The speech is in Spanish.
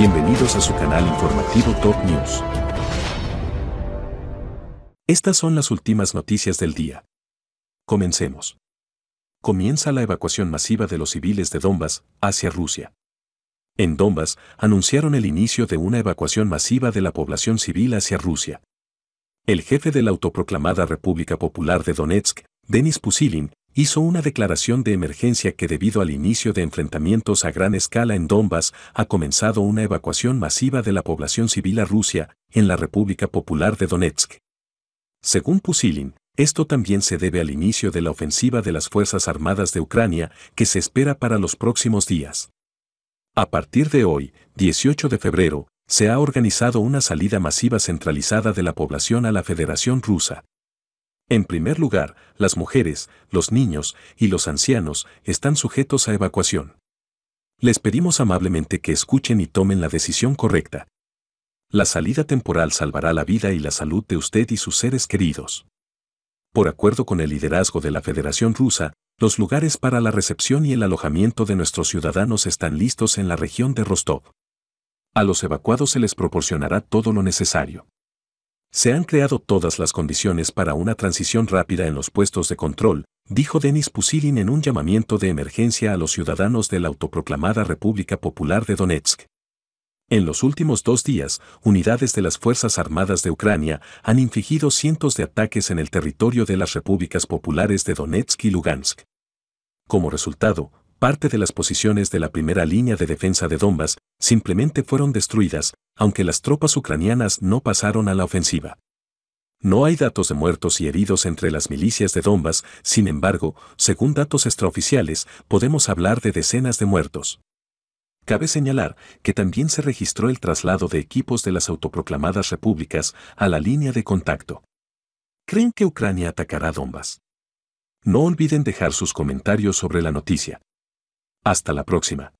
Bienvenidos a su canal informativo Top News. Estas son las últimas noticias del día. Comencemos. Comienza la evacuación masiva de los civiles de Donbass hacia Rusia. En Donbass anunciaron el inicio de una evacuación masiva de la población civil hacia Rusia. El jefe de la autoproclamada República Popular de Donetsk, Denis Pusilin, hizo una declaración de emergencia que debido al inicio de enfrentamientos a gran escala en Donbass ha comenzado una evacuación masiva de la población civil a Rusia, en la República Popular de Donetsk. Según Pusilin, esto también se debe al inicio de la ofensiva de las Fuerzas Armadas de Ucrania que se espera para los próximos días. A partir de hoy, 18 de febrero, se ha organizado una salida masiva centralizada de la población a la Federación Rusa, en primer lugar, las mujeres, los niños y los ancianos están sujetos a evacuación. Les pedimos amablemente que escuchen y tomen la decisión correcta. La salida temporal salvará la vida y la salud de usted y sus seres queridos. Por acuerdo con el liderazgo de la Federación Rusa, los lugares para la recepción y el alojamiento de nuestros ciudadanos están listos en la región de Rostov. A los evacuados se les proporcionará todo lo necesario. Se han creado todas las condiciones para una transición rápida en los puestos de control, dijo Denis Pusilin en un llamamiento de emergencia a los ciudadanos de la autoproclamada República Popular de Donetsk. En los últimos dos días, unidades de las Fuerzas Armadas de Ucrania han infligido cientos de ataques en el territorio de las repúblicas populares de Donetsk y Lugansk. Como resultado, parte de las posiciones de la primera línea de defensa de Donbass simplemente fueron destruidas, aunque las tropas ucranianas no pasaron a la ofensiva. No hay datos de muertos y heridos entre las milicias de Donbass, sin embargo, según datos extraoficiales, podemos hablar de decenas de muertos. Cabe señalar que también se registró el traslado de equipos de las autoproclamadas repúblicas a la línea de contacto. ¿Creen que Ucrania atacará Donbas? No olviden dejar sus comentarios sobre la noticia. Hasta la próxima.